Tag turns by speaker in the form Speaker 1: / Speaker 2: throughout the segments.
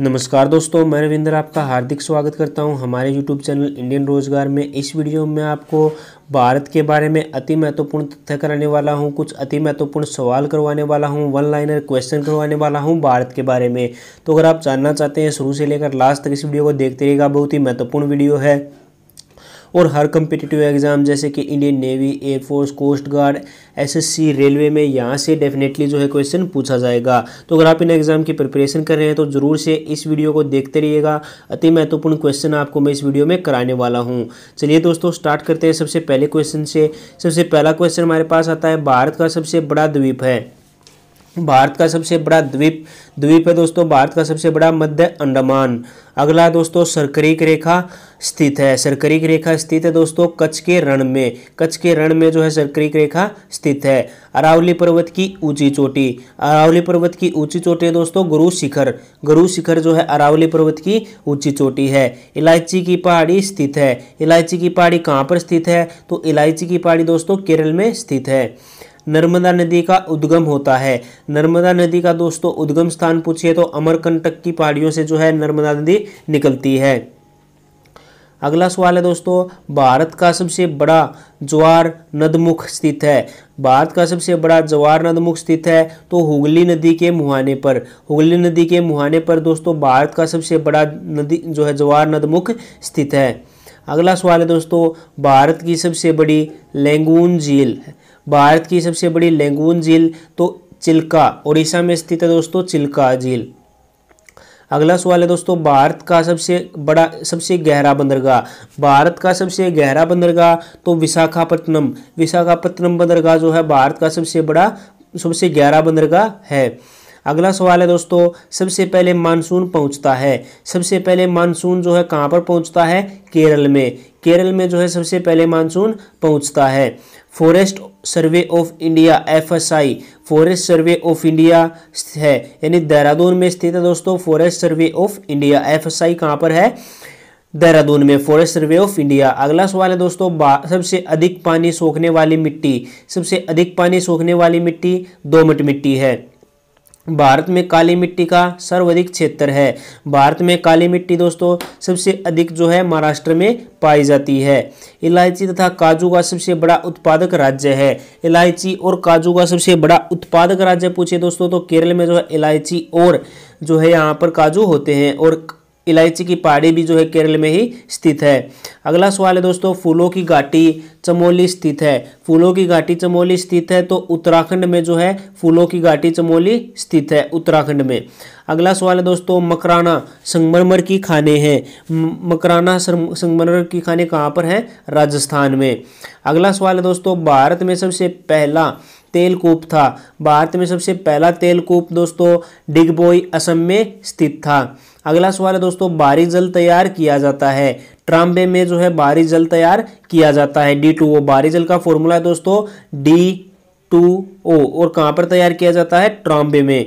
Speaker 1: नमस्कार दोस्तों मैं रविंदर आपका हार्दिक स्वागत करता हूं हमारे यूट्यूब चैनल इंडियन रोजगार में इस वीडियो में आपको भारत के बारे में अति महत्वपूर्ण तथ्य कराने वाला हूं कुछ अति महत्वपूर्ण सवाल करवाने वाला हूं वन लाइनर क्वेश्चन करवाने वाला हूं भारत के बारे में तो अगर आप जानना चाहते हैं शुरू से लेकर लास्ट तक इस वीडियो को देखते रहेगा बहुत ही महत्वपूर्ण वीडियो है और हर कम्पिटिटिव एग्ज़ाम जैसे कि Indian navy air force coast guard SSC railway में यहाँ से डेफिनेटली जो है क्वेश्चन पूछा जाएगा तो अगर आप इन एग्ज़ाम की प्रिपरेशन कर रहे हैं तो ज़रूर से इस वीडियो को देखते रहिएगा अति महत्वपूर्ण क्वेश्चन आपको मैं इस वीडियो में कराने वाला हूँ चलिए दोस्तों स्टार्ट करते हैं सबसे पहले क्वेश्चन से सबसे पहला क्वेश्चन हमारे पास आता है भारत का सबसे बड़ा द्वीप है भारत का सबसे बड़ा द्वीप द्वीप है दोस्तों भारत का सबसे बड़ा मध्य अंडमान अगला दोस्तों सरकरीक रेखा स्थित है सरकरीक रेखा स्थित है दोस्तों कच्छ के रण में कच्छ के रण में जो है सरकरीक रेखा स्थित है अरावली पर्वत की ऊंची चोटी अरावली पर्वत की ऊंची चोटी है दोस्तों गुरु शिखर गुरु शिखर जो है अरावली पर्वत की ऊंची चोटी है इलायची की पहाड़ी स्थित है इलायची की पहाड़ी कहाँ पर स्थित है तो इलायची की पहाड़ी दोस्तों केरल में स्थित है नर्मदा नदी का उद्गम होता है नर्मदा नदी का दोस्तों उद्गम स्थान पूछिए तो अमरकंटक की पहाड़ियों से जो है नर्मदा नदी निकलती है अगला सवाल है दोस्तों भारत का सबसे बड़ा ज्वार नदमुख स्थित है भारत का सबसे बड़ा ज्वार नदमुख स्थित है तो हुगली नदी के मुहाने पर हुगली नदी के मुहाने पर दोस्तों भारत का सबसे बड़ा नदी जो है ज्वार नदमुख स्थित है अगला सवाल है दोस्तों भारत की सबसे बड़ी लेंगून झील है भारत की सबसे बड़ी लेंगून झील तो चिल्का उड़ीसा में स्थित है दोस्तों चिल्का झील अगला सवाल है दोस्तों भारत का सबसे बड़ा सबसे गहरा बंदरगाह भारत का सबसे गहरा बंदरगाह तो विशाखापट्टनम विशाखापट्टनम बंदरगाह जो है भारत का सबसे बड़ा सबसे गहरा बंदरगाह है अगला सवाल है दोस्तों सबसे पहले मानसून पहुंचता है सबसे पहले मानसून जो है कहाँ पर पहुंचता है केरल में केरल में जो है सबसे पहले मानसून पहुंचता है forest survey of India FSI forest survey of India है यानी देहरादून में स्थित है दोस्तों फॉरेस्ट सर्वे ऑफ इंडिया आई कहाँ पर है देहरादून में फॉरेस्ट सर्वे ऑफ इंडिया अगला सवाल है दोस्तों सबसे अधिक पानी सोखने वाली मिट्टी सबसे अधिक पानी सोखने वाली मिट्टी दोमट मिट्टी है भारत में काली मिट्टी का सर्वाधिक क्षेत्र है भारत में काली मिट्टी दोस्तों सबसे अधिक जो है महाराष्ट्र में पाई जाती है इलायची तथा काजू का सबसे बड़ा उत्पादक राज्य है इलायची और काजू का सबसे बड़ा उत्पादक राज्य पूछे दोस्तों तो केरल में जो है इलायची और जो है यहाँ पर काजू होते हैं और इलायची की पहाड़ी भी जो है केरल में ही स्थित है अगला सवाल है दोस्तों फूलों की घाटी चमोली स्थित है फूलों की घाटी चमोली स्थित है तो उत्तराखंड में जो है फूलों की घाटी चमोली स्थित है उत्तराखंड में अगला सवाल है दोस्तों मकराना संगमरमर की खाने हैं मकराना संगमरमर की खाने कहाँ पर है राजस्थान में अगला सवाल है दोस्तों भारत में सबसे पहला तेलकूप था भारत में सबसे पहला तेलकूप दोस्तों डिगबोई असम में स्थित था अगला सवाल है दोस्तों बारी जल तैयार किया जाता है ट्राम्बे में जो है बारी जल तैयार किया जाता है डी टू ओ बाहरी जल का फॉर्मूला है दोस्तों डी टू ओ और कहाँ पर तैयार किया जाता है ट्राम्बे में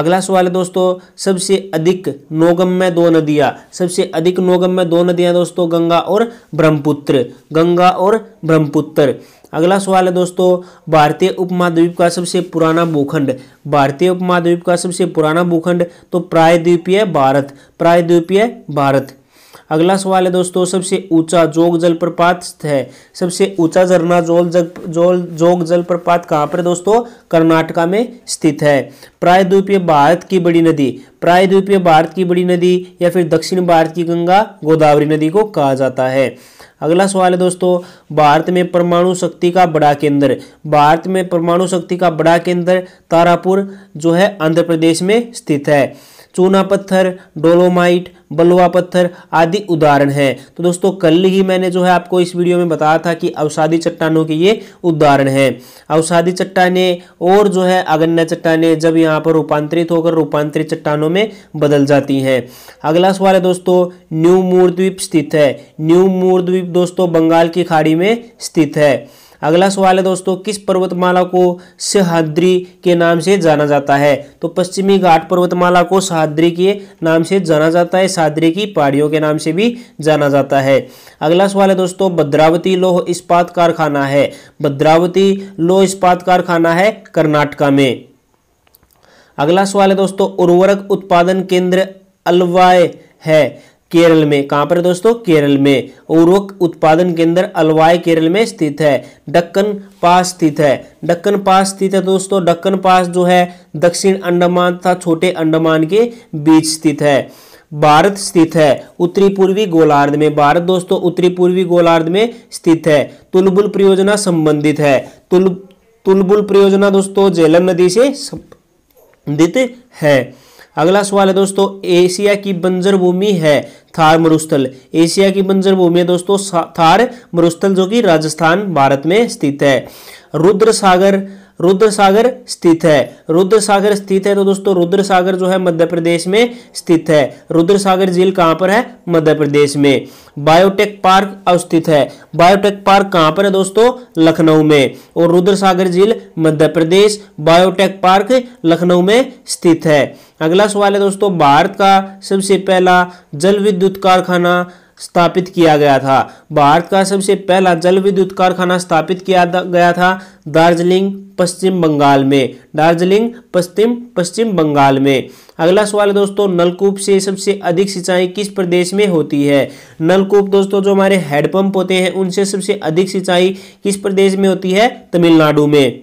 Speaker 1: अगला सवाल है दोस्तों सबसे अधिक नोगम में दो नदियां सबसे अधिक नोगम में दो नदियां दोस्तों गंगा और ब्रह्मपुत्र गंगा और ब्रह्मपुत्र अगला सवाल है दोस्तों भारतीय उपमहाद्वीप का सबसे पुराना भूखंड भारतीय उपमहाद्वीप का सबसे पुराना भूखंड तो प्रायद्वीपीय भारत प्रायद्वीपीय भारत अगला सवाल है दोस्तों सबसे ऊंचा जोग जलप्रपात है सबसे ऊंचा झरना जोल जग जोल जोग जलप्रपात कहाँ पर दोस्तों कर्नाटका में स्थित है प्रायद्वीपीय भारत की बड़ी नदी प्रायद्वीपीय भारत की बड़ी नदी या फिर दक्षिण भारत की गंगा गोदावरी नदी को कहा जाता है अगला सवाल है दोस्तों भारत में परमाणु शक्ति का बड़ा केंद्र भारत में परमाणु शक्ति का बड़ा केंद्र तारापुर जो है आंध्र प्रदेश में स्थित है चूना पत्थर डोलोमाइट बलुआ पत्थर आदि उदाहरण हैं तो दोस्तों कल ही मैंने जो है आपको इस वीडियो में बताया था कि अवसादी चट्टानों के ये उदाहरण हैं अवसादी चट्टाने और जो है अगन्या चट्टाने जब यहाँ पर रूपांतरित होकर रूपांतरित चट्टानों में बदल जाती हैं अगला सवाल है दोस्तों न्यू मूर द्वीप स्थित है न्यू मूर द्वीप दोस्तों बंगाल की खाड़ी में स्थित है अगला सवाल है दोस्तों किस पर्वतमाला को सहाद्री के नाम से जाना जाता है तो पश्चिमी घाट पर्वतमाला को सहाद्री के नाम से जाना जाता है सहाद्री की पहाड़ियों के नाम से भी जाना जाता है अगला सवाल है दोस्तों भद्रावती लोह इस्पात कारखाना है भद्रावती लोह इस्पात कारखाना है कर्नाटका में अगला सवाल है दोस्तों उर्वरक उत्पादन केंद्र अलवाय है केरल में कहाँ पर दोस्तों केरल में उर्वक उत्पादन केंद्र अलवाई केरल में स्थित है डक्कन पास स्थित है डक्कन पास स्थित है दोस्तों डक्कन पास जो है दक्षिण अंडमान तथा छोटे अंडमान के बीच स्थित है भारत स्थित है उत्तरी पूर्वी गोलार्ध में भारत दोस्तों उत्तरी पूर्वी गोलार्ध में स्थित है तुलबुल परियोजना संबंधित है तुल तुलबुल परियोजना दोस्तों जेलम नदी से संबंधित है अगला सवाल है दोस्तों एशिया की बंजर भूमि है थार मरुस्थल एशिया की बंजर भूमि है दोस्तों थार मरुस्थल जो कि राजस्थान भारत में स्थित है रुद्र सागर रुद्र सागर स्थित है रुद्र सागर स्थित है तो दोस्तों रुद्र सागर जो है मध्य प्रदेश में स्थित है रुद्र सागर झील कहां पर है मध्य प्रदेश में बायोटेक पार्क अवस्थित है बायोटेक पार्क कहाँ पर है दोस्तों लखनऊ में और रुद्र सागर झील मध्य प्रदेश बायोटेक पार्क लखनऊ में स्थित है अगला सवाल है दोस्तों भारत का सबसे पहला जल विद्युत कारखाना स्थापित किया गया था भारत का सबसे पहला जल विद्युत कारखाना स्थापित किया गया था दार्जिलिंग पश्चिम बंगाल में दार्जिलिंग पश्चिम पश्चिम बंगाल में अगला सवाल है दोस्तों नलकूप से सबसे अधिक सिंचाई किस प्रदेश में होती है नलकूप दोस्तों जो हमारे हैंडपंप होते हैं उनसे सबसे अधिक सिंचाई किस प्रदेश में होती है तमिलनाडु में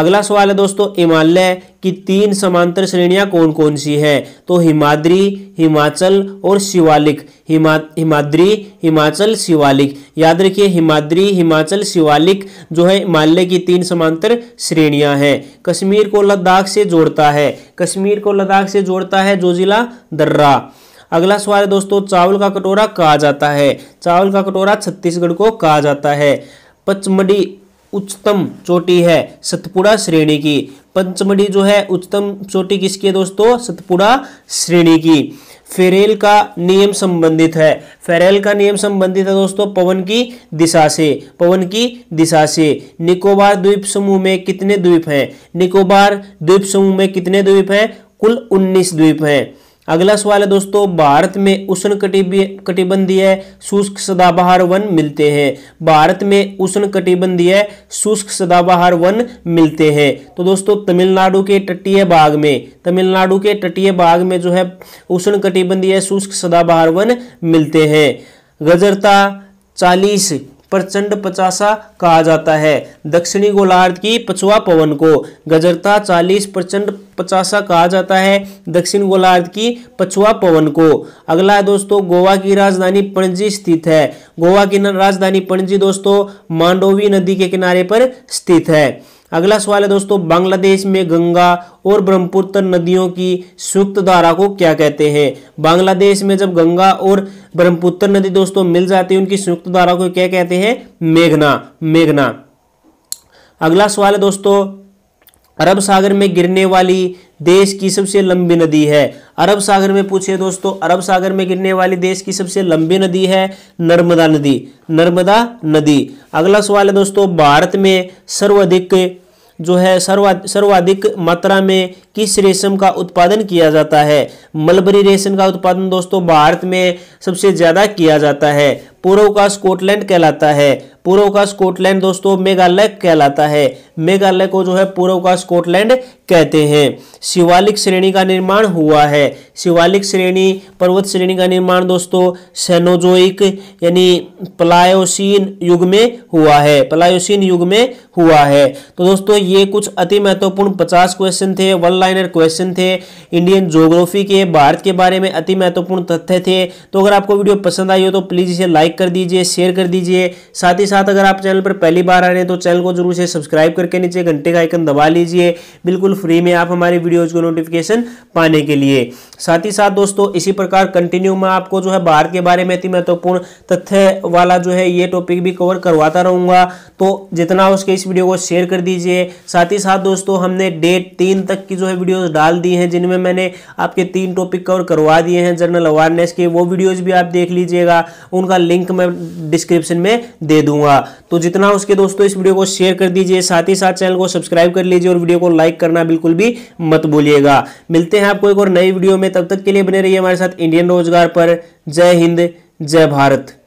Speaker 1: अगला सवाल है दोस्तों हिमालय की तीन समांतर श्रेणियां कौन कौन सी हैं तो हिमाद्री हिमाचल और शिवालिक हिमा हिमाद्री हिमाचल शिवालिक याद रखिए हिमाद्री हिमाचल शिवालिक जो है हिमालय की तीन समांतर श्रेणियां हैं कश्मीर को लद्दाख से जोड़ता है कश्मीर को लद्दाख से जोड़ता है जो जिला दर्रा अगला सवाल है दोस्तों चावल का कटोरा कहा जाता है चावल का कटोरा छत्तीसगढ़ को कहा जाता है पचमढ़ी उच्चतम चोटी है सतपुड़ा श्रेणी की पंचमढ़ी जो है उच्चतम चोटी किसकी है दोस्तों सतपुड़ा श्रेणी की फेरेल का नियम संबंधित है फेरेल का नियम संबंधित है दोस्तों पवन की दिशा से पवन की दिशा से निकोबार द्वीप समूह में कितने द्वीप हैं निकोबार द्वीप समूह में कितने द्वीप हैं कुल 19 द्वीप हैं अगला सवाल है दोस्तों भारत में उष्ण कटिबंधीय शुष्क सदाबहार वन मिलते हैं भारत में उष्ण कटिबंधीय शुष्क सदाबहार वन मिलते हैं तो दोस्तों तमिलनाडु के तटीय भाग में तमिलनाडु के तटीय भाग में जो है उष्ण कटिबंधीय शुष्क सदाबहार वन मिलते हैं गजरता चालीस प्रचंड पचासा कहा जाता है दक्षिणी गोलार्ध की पछुआ पवन को गजरता चालीस प्रचंड पचासा कहा जाता है दक्षिण गोलार्ध की पछुआ पवन को अगला है दोस्तों गोवा की राजधानी पणजी स्थित है गोवा की राजधानी पणजी दोस्तों मांडोवी नदी के किनारे पर स्थित है अगला सवाल है दोस्तों बांग्लादेश में गंगा और ब्रह्मपुत्र नदियों की सुक्त धारा को क्या कहते हैं बांग्लादेश में जब गंगा और ब्रह्मपुत्र नदी दोस्तों मिल जाती है उनकी सुक्त धारा को क्या कहते हैं मेघना मेघना अगला सवाल है दोस्तों अरब सागर में गिरने वाली देश की सबसे लंबी नदी है अरब सागर में पूछे दोस्तों अरब सागर में गिरने वाली देश की सबसे लंबी नदी है नर्मदा नदी नर्मदा नदी अगला सवाल है दोस्तों भारत में सर्वाधिक जो है सर्वा सर्वाधिक मात्रा में किस रेशम का उत्पादन किया जाता है मलबरी रेशम का उत्पादन दोस्तों भारत में सबसे ज़्यादा किया जाता है पूर्व का स्कॉटलैंड कहलाता है पूर्व का स्कॉटलैंड दोस्तों मेघालय कहलाता है मेघालय को जो है पूर्व का स्कॉटलैंड कहते हैं शिवालिक श्रेणी का निर्माण हुआ है शिवालिक श्रेणी पर्वत श्रेणी का निर्माण दोस्तों सेनोजोइक यानी प्लायोसिन युग में हुआ है प्लायोसिन युग में हुआ है तो दोस्तों ये कुछ अति महत्वपूर्ण पचास क्वेश्चन थे वन लाइनर क्वेश्चन थे इंडियन जोग्राफी के भारत के बारे में अति महत्वपूर्ण तथ्य थे तो अगर आपको वीडियो पसंद आई हो तो प्लीज़ इसे लाइक कर दीजिए शेयर कर दीजिए साथ ही साथ अगर आप चैनल पर पहली बार आ रहे हैं तो चैनल को जरूर से सब्सक्राइब करके नीचे घंटे का आइकन दबा लीजिए बिल्कुल फ्री में आप हमारे वीडियोज को नोटिफिकेशन पाने के लिए साथ ही साथ दोस्तों इसी प्रकार कंटिन्यू में आपको जो है भारत के बारे में अति महत्वपूर्ण तथ्य वाला जो है ये टॉपिक भी कवर करवाता रहूंगा तो जितना उसके इस वीडियो को शेयर कर दीजिए साथ ही साथ दोस्तों हमने डेट तीन तक की जो है वीडियोस डाल दी हैं जिनमें मैंने आपके तीन टॉपिक कवर करवा दिए हैं जनरल अवेयरनेस के वो वीडियोज भी आप देख लीजिएगा उनका लिंक मैं डिस्क्रिप्शन में दे दूंगा तो जितना उसके दोस्तों इस वीडियो को शेयर कर दीजिए साथ ही साथ चैनल को सब्सक्राइब कर लीजिए और वीडियो को लाइक करना बिल्कुल भी मत भूलिएगा मिलते हैं आपको एक और नई वीडियो में तब तक के लिए बने रहिए हमारे साथ इंडियन रोजगार पर जय हिंद जय भारत